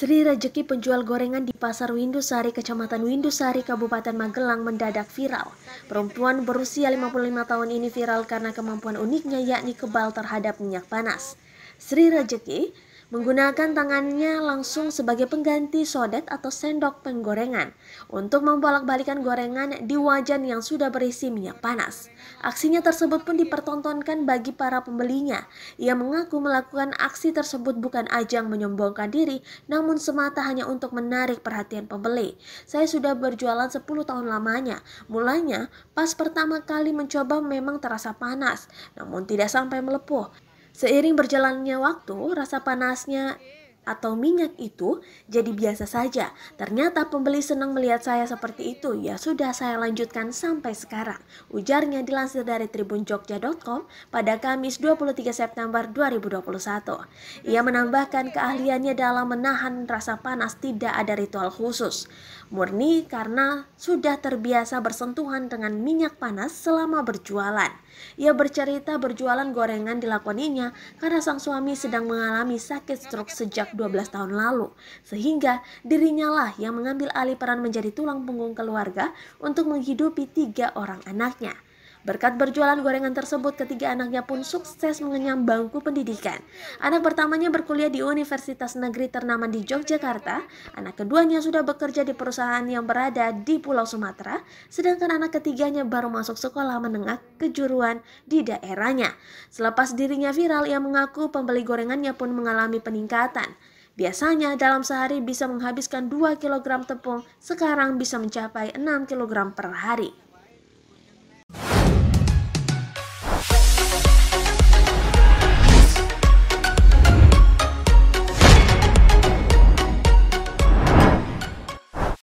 Sri Rejeki penjual gorengan di Pasar Windusari, Kecamatan Windusari, Kabupaten Magelang mendadak viral. Perempuan berusia 55 tahun ini viral karena kemampuan uniknya yakni kebal terhadap minyak panas. Sri Rejeki menggunakan tangannya langsung sebagai pengganti sodet atau sendok penggorengan untuk membolak-balikan gorengan di wajan yang sudah berisi minyak panas. Aksinya tersebut pun dipertontonkan bagi para pembelinya. Ia mengaku melakukan aksi tersebut bukan ajang menyombongkan diri, namun semata hanya untuk menarik perhatian pembeli. Saya sudah berjualan 10 tahun lamanya. Mulanya, pas pertama kali mencoba memang terasa panas, namun tidak sampai melepuh. Seiring berjalannya waktu, rasa panasnya atau minyak itu jadi biasa saja. Ternyata pembeli senang melihat saya seperti itu. Ya sudah saya lanjutkan sampai sekarang. Ujarnya dilansir dari Tribun Jogja.com pada Kamis 23 September 2021. Ia menambahkan keahliannya dalam menahan rasa panas tidak ada ritual khusus. Murni karena sudah terbiasa bersentuhan dengan minyak panas selama berjualan. Ia bercerita berjualan gorengan dilakoninya karena sang suami sedang mengalami sakit stroke sejak 12 tahun lalu, sehingga dirinya lah yang mengambil alih peran menjadi tulang punggung keluarga untuk menghidupi tiga orang anaknya. Berkat berjualan gorengan tersebut, ketiga anaknya pun sukses mengenyam bangku pendidikan. Anak pertamanya berkuliah di Universitas Negeri ternama di Yogyakarta, anak keduanya sudah bekerja di perusahaan yang berada di Pulau Sumatera, sedangkan anak ketiganya baru masuk sekolah menengah kejuruan di daerahnya. Selepas dirinya viral, ia mengaku pembeli gorengannya pun mengalami peningkatan. Biasanya dalam sehari bisa menghabiskan 2 kg tepung, sekarang bisa mencapai 6 kg per hari.